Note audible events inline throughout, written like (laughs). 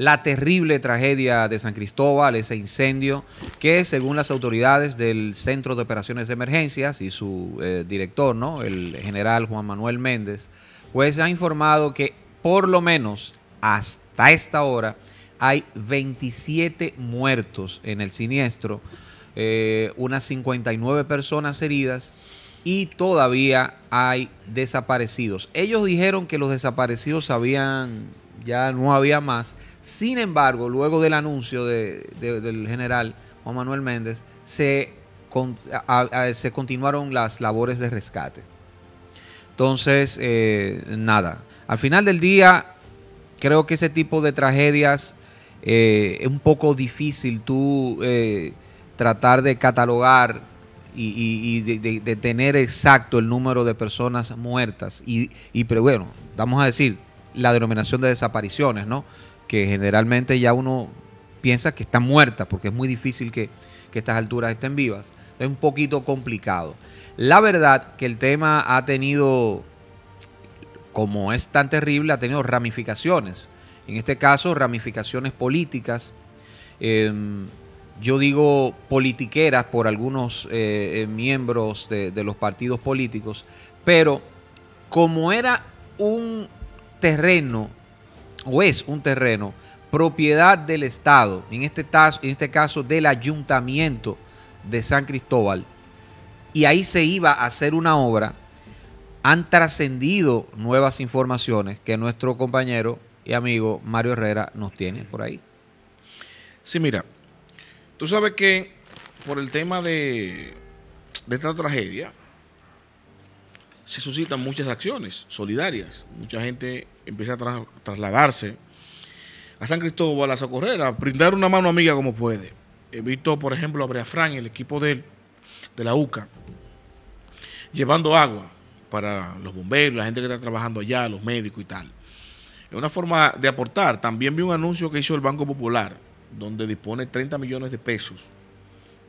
la terrible tragedia de San Cristóbal, ese incendio que según las autoridades del Centro de Operaciones de Emergencias y su eh, director, ¿no? el general Juan Manuel Méndez, pues ha informado que por lo menos hasta esta hora hay 27 muertos en el siniestro, eh, unas 59 personas heridas y todavía hay desaparecidos. Ellos dijeron que los desaparecidos habían ya no había más. Sin embargo, luego del anuncio del general Juan Manuel Méndez, se, se continuaron las labores de rescate. Entonces, eh, nada, al final del día, creo que ese tipo de tragedias eh, es un poco difícil tú eh, tratar de catalogar y, de, tener exacto el número de personas muertas. Y, y pero bueno, vamos a decir, la denominación de desapariciones, ¿no? Que generalmente ya uno piensa que están muertas, porque es muy difícil que, estas alturas estén vivas. Es un poquito complicado. La verdad que el tema ha tenido, como es tan terrible, ha tenido ramificaciones. En este caso, ramificaciones políticas. Em, yo digo politiqueras por algunos eh, miembros de los partidos políticos, pero como era un terreno o es un terreno propiedad del Estado, en este, en este caso del ayuntamiento de San Cristóbal, y ahí se iba a hacer una obra, han trascendido nuevas informaciones que nuestro compañero y amigo Mario Herrera nos tiene por ahí. Sí, mira, tú sabes que por el tema de esta tragedia, se suscitan muchas acciones solidarias. Mucha gente empieza a trasladarse a San Cristóbal, a socorrer, a brindar una mano amiga como puede. He visto, por ejemplo, a Breafran, el equipo de, la UCA, llevando agua para los bomberos, la gente que está trabajando allá, los médicos y tal. Es una forma de aportar. También vi un anuncio que hizo el Banco Popular, donde dispone 30 millones de pesos,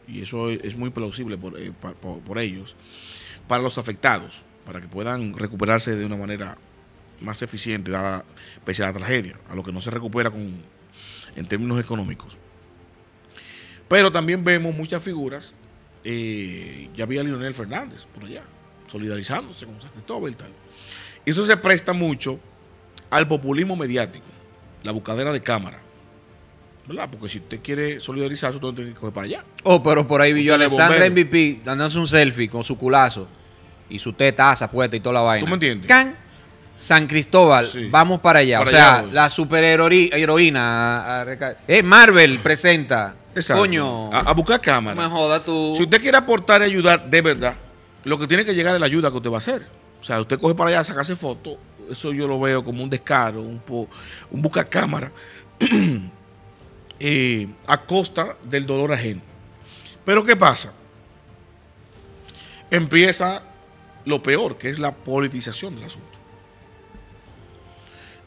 y eso es muy plausible por eh, ellos, para los afectados para que puedan recuperarse de una manera más eficiente, pese a la tragedia, a lo que no se recupera en términos económicos. Pero también vemos muchas figuras, eh, ya había Lionel Fernández por allá, solidarizándose con San Cristóbal y tal. Eso se presta mucho al populismo mediático, la buscadera de cámara. ¿Verdad? Porque si usted quiere solidarizarse, usted tiene que coger para allá. Oh, pero por ahí vi yo a Alessandra MVP dándose un selfie con su culazo y su teta esa puesta y toda la vaina. ¿Tú me entiendes? Can, San Cristóbal, vamos para allá. o sea, la superheroína. Eh, Marvel presenta. Exacto. Coño. A, buscar cámara. No me joda tú. Si usted quiere aportar y ayudar de verdad, lo que tiene que llegar es la ayuda que usted va a hacer. O sea, usted coge para allá, sacarse foto. Eso yo lo veo como un descaro, un, buscar un cámara. (clears throat) Eh, a costa del dolor ajeno. Pero ¿qué pasa? Empieza lo peor, que es la politización del asunto.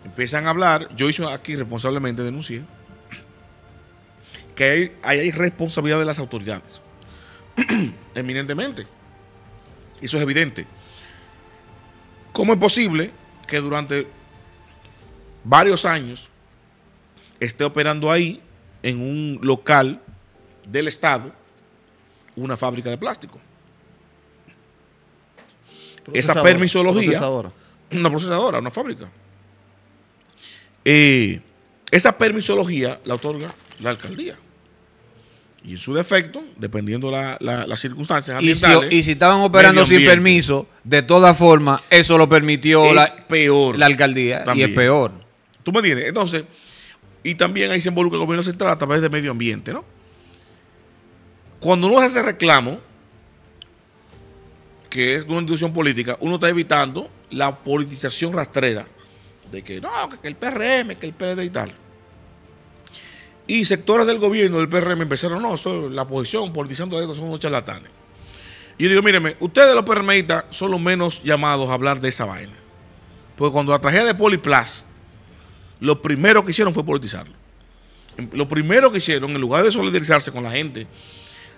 Empiezan a hablar, yo hice aquí responsablemente, denuncié, que hay, responsabilidad de las autoridades, (clears throat) eminentemente. Eso es evidente. ¿Cómo es posible que durante varios años esté operando ahí, en un local del Estado, una fábrica de plástico? esa permisología. Procesadora. Una procesadora, una fábrica. Eh, esa permisología la otorga la alcaldía. Y en su defecto, dependiendo la, las circunstancias Y si, estaban operando sin permiso, de todas formas, eso lo permitió la, peor la alcaldía. Y es peor. ¿Tú me entiendes? Entonces, y también ahí se involucra el gobierno central a través de medio ambiente, ¿no? Cuando uno hace ese reclamo, que es una institución política, uno está evitando la politización rastrera de que no, que el PRM, que el PD y tal. Y sectores del gobierno del PRM empezaron, no, la oposición, politizando eso son unos charlatanes. Y yo digo, mírenme, ustedes los PRMistas son los menos llamados a hablar de esa vaina. Porque cuando la tragedia de Poliplas, lo primero que hicieron fue politizarlo. Lo primero que hicieron, en lugar de solidarizarse con la gente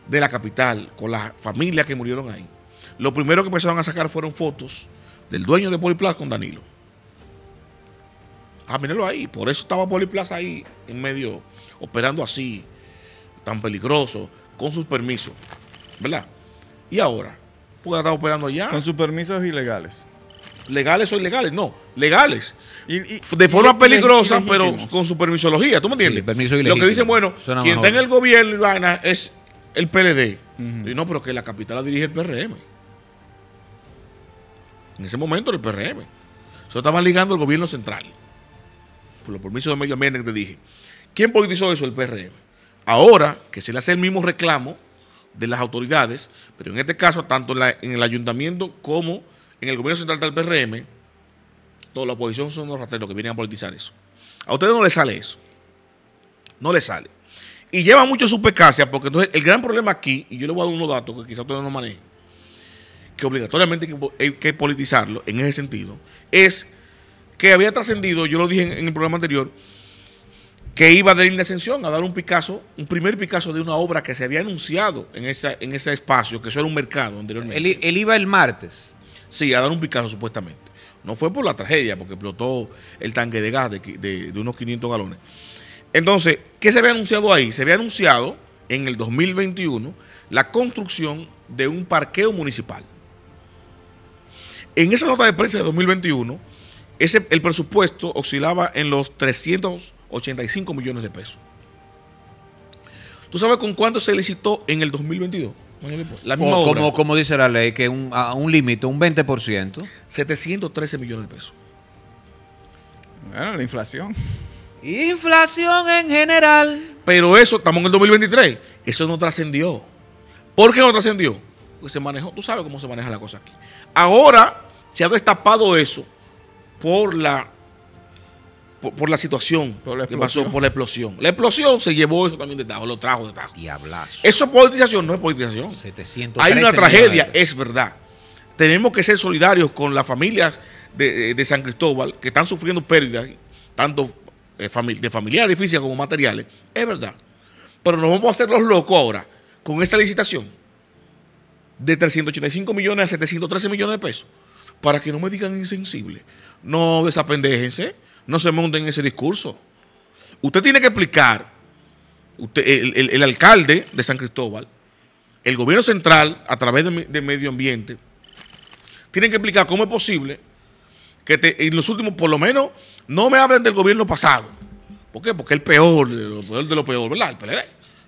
de la capital, con las familias que murieron ahí, lo primero que empezaron a sacar fueron fotos del dueño de Poliplaza con Danilo. Ah, mírenlo ahí. Por eso estaba Poliplaza ahí, en medio, operando así, tan peligroso, con sus permisos. ¿Verdad? Y ahora, pues, está operando allá. Con sus permisos ilegales. ¿Legales o ilegales? No, legales. Y, de forma peligrosa, pero con su permisología. ¿Tú me entiendes? Sí, permiso Lo que dicen, bueno, quien está en el gobierno, es el PLD. no, pero que la capital la dirige el PRM. En ese momento el PRM. Eso estaba ligando al gobierno central. Por los permisos de medio ambiente que te dije. ¿Quién politizó eso? El PRM. Ahora que se le hace el mismo reclamo de las autoridades, pero en este caso, tanto en, el ayuntamiento como en el gobierno central del PRM, toda la oposición son los rateros que vienen a politizar eso. A ustedes no les sale eso. No les sale. Y lleva mucho su pecacia, porque entonces el gran problema aquí, y yo le voy a dar unos datos que quizás ustedes no manejen, que obligatoriamente hay que politizarlo en ese sentido, es que había trascendido, yo lo dije en, el programa anterior, que iba de la Ascensión a dar un Picasso, un primer Picasso de una obra que se había anunciado en, en ese espacio, que eso era un mercado anteriormente. Él, iba el martes. Sí, a dar un Picasso supuestamente. No fue por la tragedia, porque explotó el tanque de gas de unos 500 galones. Entonces, ¿qué se había anunciado ahí? Se había anunciado en el 2021 la construcción de un parqueo municipal en esa nota de prensa de 2021, ese, el presupuesto oscilaba en los 385 millones de pesos. ¿Tú sabes con cuánto se licitó en el 2022? La como, dice la ley, que un, a un límite, un 20%. 713 millones de pesos. Bueno, la inflación. Inflación en general. Pero eso, estamos en el 2023. Eso no trascendió. ¿Por qué no trascendió? Porque se manejó, tú sabes cómo se maneja la cosa aquí. Ahora, se ha destapado eso por la, por, la situación que pasó, por la explosión. La explosión se llevó eso también de Tajo, lo trajo de Tajo. Diablazo. Eso es politización, no es politización. Hay una tragedia, es verdad. Tenemos que ser solidarios con las familias de, eh, San Cristóbal que están sufriendo pérdidas, tanto eh, de familiares y físicas como materiales. Es verdad. Pero nos vamos a hacer los locos ahora con esa licitación de 385 millones a 713 millones de pesos para que no me digan insensible. No desapendéjense, no se monten en ese discurso. Usted tiene que explicar, el, alcalde de San Cristóbal, el gobierno central, a través de, medio ambiente, tienen que explicar cómo es posible que en los últimos, por lo menos, no me hablen del gobierno pasado. ¿Por qué? Porque el peor, el peor de lo peor, ¿verdad?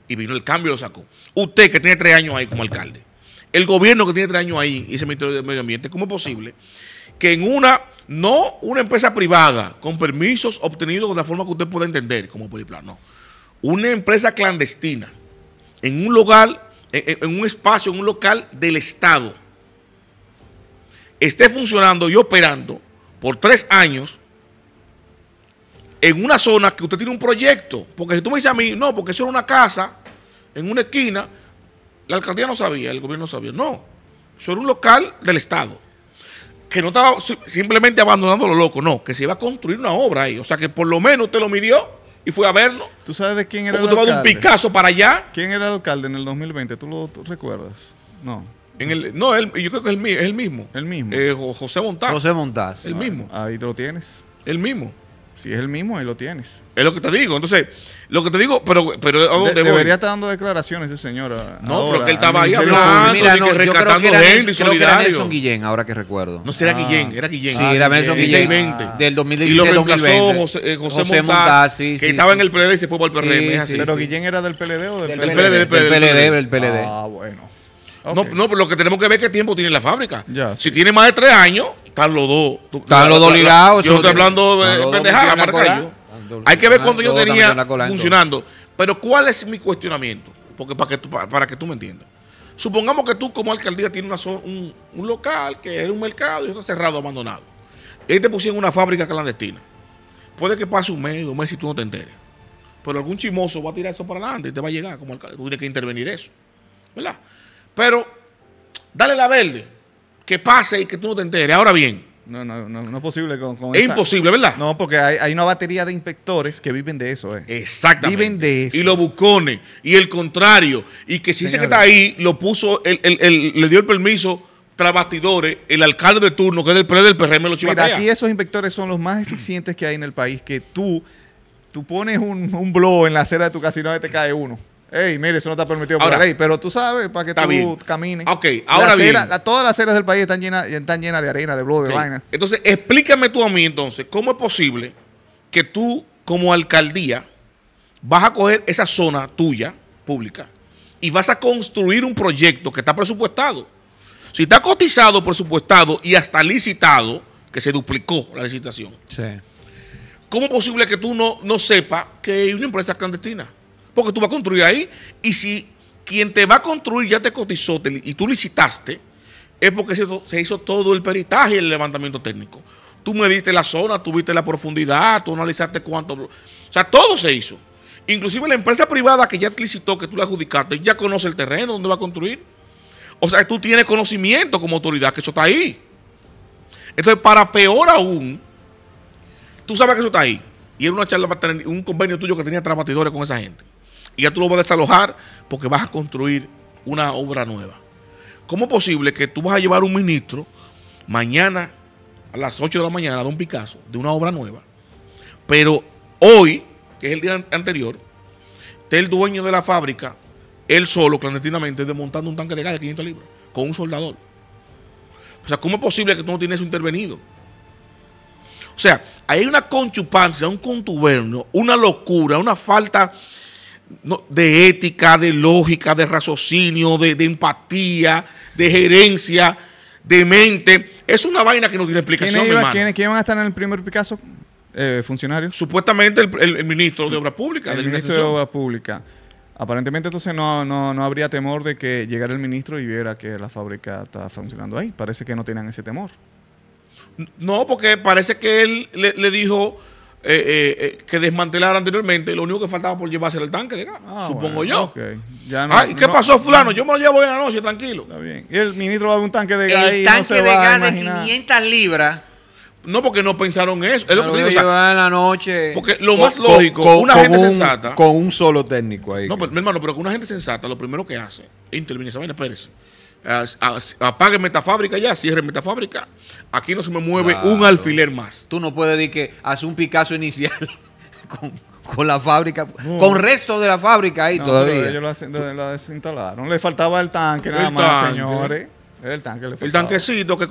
Y vino el cambio y lo sacó. Usted que tiene tres años ahí como alcalde, el gobierno que tiene tres años ahí y ese Ministerio de Medio Ambiente, ¿cómo es posible que en una, no una empresa privada con permisos obtenidos de la forma que usted pueda entender, como puede plan, no, una empresa clandestina en un lugar, en, un espacio, en un local del Estado, esté funcionando y operando por tres años en una zona que usted tiene un proyecto? Porque si tú me dices a mí, no, porque eso era una casa en una esquina la alcaldía no sabía, el gobierno no sabía. No, eso era un local del Estado. Que no estaba simplemente abandonando lo loco, no, que se iba a construir una obra ahí. O sea que por lo menos te lo midió y fue a verlo. ¿Tú sabes de quién era el alcalde? un Picasso para allá. ¿Quién era el alcalde en el 2020? ¿Tú lo recuerdas? No. En el, no, yo creo que es el, mismo. El mismo. Eh, José Montaz. José Montaz. El mismo. Ahí te lo tienes. El mismo. Si es el mismo, ahí lo tienes. Es lo que te digo. Entonces, lo que te digo, pero, pero de, debería estar dando declaraciones ese señor. Ah, no, porque pero que él estaba ahí hablando, Mira, no, yo creo que era, gente Nelson- era Guillén, ahora que recuerdo. No será ah. Guillén, era Guillén. Sí, era Nelson eh, Guillén. Ah. Del 20 Del 2016 Y lo reemplazó José, sí, que estaba en el PLD y se fue para el Sí, así. Pero Guillén era del PLD o del, Del PLD, del PLD. Del PLD, Ah, bueno. No, no, pero lo que tenemos que ver es qué tiempo tiene la fábrica. Ya, si tiene más de tres años, están los dos. Están los dos ligados. Yo estoy hablando de pendejada, Hay que ver cuando yo tenía funcionando. Pero ¿cuál es mi cuestionamiento? Porque para que tú, para que tú me entiendas. Supongamos que tú como alcaldía tienes un, local que era un mercado y está cerrado, abandonado. Y te pusieron una fábrica clandestina. Puede que pase un mes, un mes y tú no te enteres. Pero algún chimoso va a tirar eso para adelante y te va a llegar como alcalde. Tú tienes que intervenir eso. ¿Verdad? Pero, dale la verde que pase y que tú no te enteres. Ahora bien. No, no, no, no es posible con, con Es imposible, ¿verdad? No, porque hay, una batería de inspectores que viven de eso. Eh. Exactamente. Viven de eso. Y lo bucones, y el contrario. Y que si dice que está ahí, lo puso, el, el, el, le dio el permiso trabatidores, el alcalde de turno, que es del PRD del PRM, chivatea. Mira, aquí esos inspectores son los más eficientes que hay en el país, que tú, tú pones un, un blow en la acera de tu casino y te cae uno. Ey, mire, eso no está permitido para por la ley, pero tú sabes, para que tú camines. Ok, ahora bien. todas las aceras del país están llenas, están de arena, de blog, de vaina. Entonces, explícame tú a mí, entonces, ¿cómo es posible que tú, como alcaldía, vas a coger esa zona tuya, pública, y vas a construir un proyecto que está presupuestado? Si está cotizado, presupuestado y hasta licitado, que se duplicó la licitación. ¿Cómo es posible que tú no, no sepas que hay una empresa clandestina? Porque tú vas a construir ahí. Y si quien te va a construir ya te cotizó y tú licitaste, es porque se, hizo todo el peritaje y el levantamiento técnico. Tú mediste la zona, tú viste la profundidad, tú analizaste cuánto. O sea, todo se hizo. Inclusive la empresa privada que ya te licitó, que tú la adjudicaste, ya conoce el terreno donde va a construir. O sea, tú tienes conocimiento como autoridad que eso está ahí. Entonces, para peor aún, tú sabes que eso está ahí. Y era una charla, tener un convenio tuyo que tenía trabatidores con esa gente y ya tú lo vas a desalojar porque vas a construir una obra nueva. ¿Cómo es posible que tú vas a llevar un ministro mañana a las 8 de la mañana a Don Picasso de una obra nueva, pero hoy, que es el día anterior, esté el dueño de la fábrica, él solo, clandestinamente, desmontando un tanque de gas de 500 libras con un soldador? O sea, ¿cómo es posible que tú no tienes eso intervenido? O sea, hay una conchupancia, un contubernio, una locura, una falta de ética, de lógica, de raciocinio, de, empatía, de gerencia, de mente. Es una vaina que no tiene explicación, ¿Quiénes, iba, van a estar en el primer Picasso? Eh, Supuestamente el, ministro de Obras Públicas. El ministro de Obras Públicas. Aparentemente entonces no, no, habría temor de que llegara el ministro y viera que la fábrica está funcionando ahí. Parece que no tenían ese temor. No, porque parece que él le dijo eh, eh, eh, que desmantelar anteriormente, lo único que faltaba por llevarse el tanque de ah, gas, supongo yo. ¿Qué pasó, Fulano? yo me lo llevo en la noche, tranquilo. Está bien. Y el ministro va a un tanque de gas. El tanque de gas de 500 libras. No, porque no pensaron eso. Es lo que te digo. en la noche. Porque lo más lógico, una gente sensata. Con un solo técnico ahí. No, pero, mi hermano, pero con una gente sensata, lo primero que hace, interviene esa vaina, espérese. Eh, apague metafábrica ya, cierre metafábrica. Aquí no se me mueve un alfiler más. Tú no puedes decir que hace un Picasso inicial (laughs) con, la fábrica, con resto de la fábrica ahí no, todavía. Ellos lo, desinstalaron. Le faltaba el tanque el nada más, señores. el tanque, le El tanquecito que,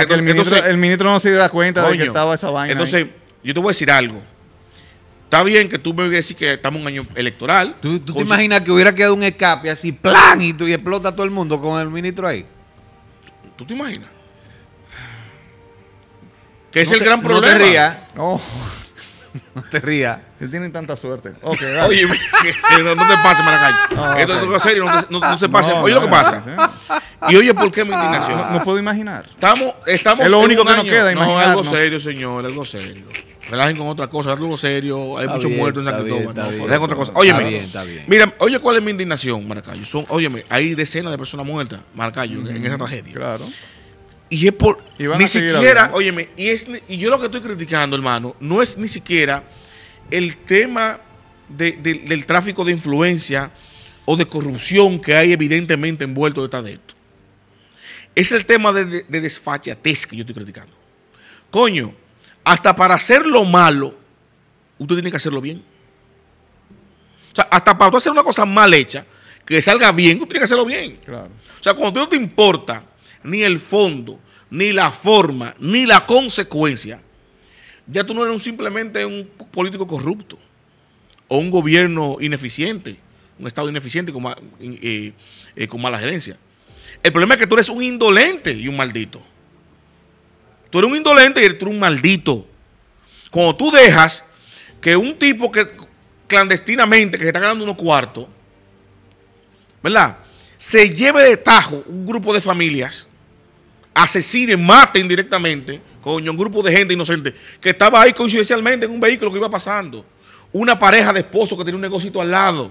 el, ministro, el ministro no se diera cuenta de que estaba esa vaina. Entonces, yo te voy a decir algo. Está bien que tú me digas que estamos en un año electoral. ¿Tú, te imaginas que hubiera quedado un escape así, plan, y, explota todo el mundo con el ministro ahí? ¿Tú te imaginas? Que es el gran problema. No te rías. (laughs) No. te rías. Él tienen tanta suerte. Oye, (laughs) no, te pases, Maracay. Ah, Esto es serio, no te, pases. oye lo que pasa. Y oye, ¿por qué mi ah, indignación? No, puedo imaginar. Estamos, estamos es lo único que nos queda, No, algo serio, señor, algo serio. Relajen con otra cosa, algo serio. Hay muchos muertos en San Cristóbal. otra cosa. Óyeme. Está Mira, oye, ¿cuál es mi indignación, Maracayo? Son, óyeme, hay decenas de personas muertas, Maracayo, en esa tragedia. Claro. Y es por. ni siquiera, óyeme, y, es, y yo lo que estoy criticando, hermano, no es ni siquiera el tema del tráfico de influencia o de corrupción que hay evidentemente envuelto detrás de esto. Es el tema de desfachatez que yo estoy criticando. Coño, hasta para hacer lo malo, usted tiene que hacerlo bien. O sea, hasta para hacer una cosa mal hecha, que salga bien, usted tiene que hacerlo bien. Claro. O sea, cuando a ti no te importa ni el fondo, ni la forma, ni la consecuencia, ya tú no eres simplemente un político corrupto o un gobierno ineficiente, un Estado ineficiente con, eh, con mala gerencia. El problema es que tú eres un indolente y un maldito. Tú eres un indolente y tú eres un maldito. Cuando tú dejas que un tipo que clandestinamente, que se está ganando unos cuartos, ¿verdad? Se lleve de tajo un grupo de familias, Asesine, mate indirectamente coño, un grupo de gente inocente que estaba ahí coincidencialmente en un vehículo que iba pasando. Una pareja de esposo que tenía un negocito al lado.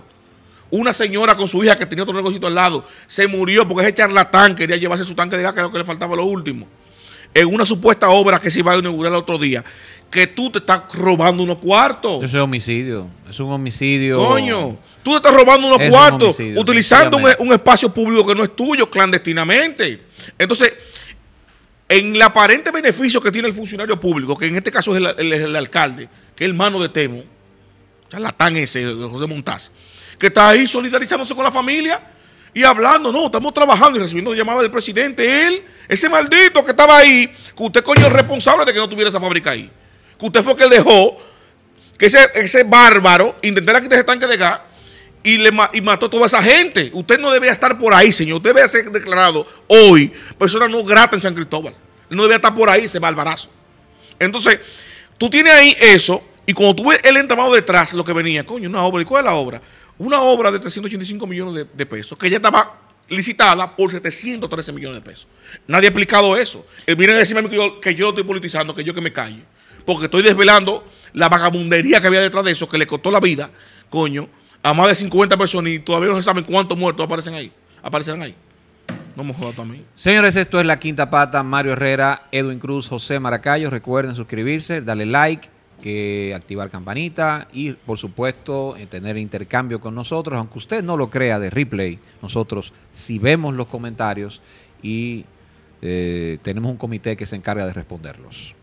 Una señora con su hija que tenía otro negocito al lado. Se murió porque ese charlatán quería llevarse su tanque de gas, que era lo que le faltaba lo último en una supuesta obra que se iba a inaugurar el otro día, que tú te estás robando unos cuartos. Eso es homicidio. Es un homicidio. Coño, tú te estás robando unos cuartos utilizando un, espacio público que no es tuyo clandestinamente. Entonces, en el aparente beneficio que tiene el funcionario público, que en este caso es el, alcalde, que es hermano de Temo, la tan ese, José Montaz, que está ahí solidarizándose con la familia y hablando, no, estamos trabajando y recibiendo llamadas del presidente, él ese maldito que estaba ahí, que usted coño es responsable de que no tuviera esa fábrica ahí. Que usted fue que dejó que ese, ese bárbaro intentara quitar ese tanque de gas y, le, mató a toda esa gente. Usted no debía estar por ahí, señor. Usted debe ser declarado hoy persona no grata en San Cristóbal. No debía estar por ahí ese bárbarazo. Entonces, tú tienes ahí eso y cuando tú ves el entramado detrás, lo que venía, coño, una obra. ¿Y cuál es la obra? Una obra de 385 millones de, de pesos que ya estaba licitada por 713 millones de pesos. Nadie ha explicado eso. Él eh, miren a decirme que yo, lo estoy politizando, que yo que me calle, Porque estoy desvelando la vagabundería que había detrás de eso, que le costó la vida, coño, a más de 50 personas y todavía no se saben cuántos muertos aparecen ahí. Aparecerán ahí. No me jodas también. Señores, esto es La Quinta Pata. Mario Herrera, Edwin Cruz, José Maracayo. Recuerden suscribirse, darle like que activar campanita y, por supuesto, eh, tener intercambio con nosotros, aunque usted no lo crea de replay. Nosotros, si vemos los comentarios y eh, tenemos un comité que se encarga de responderlos.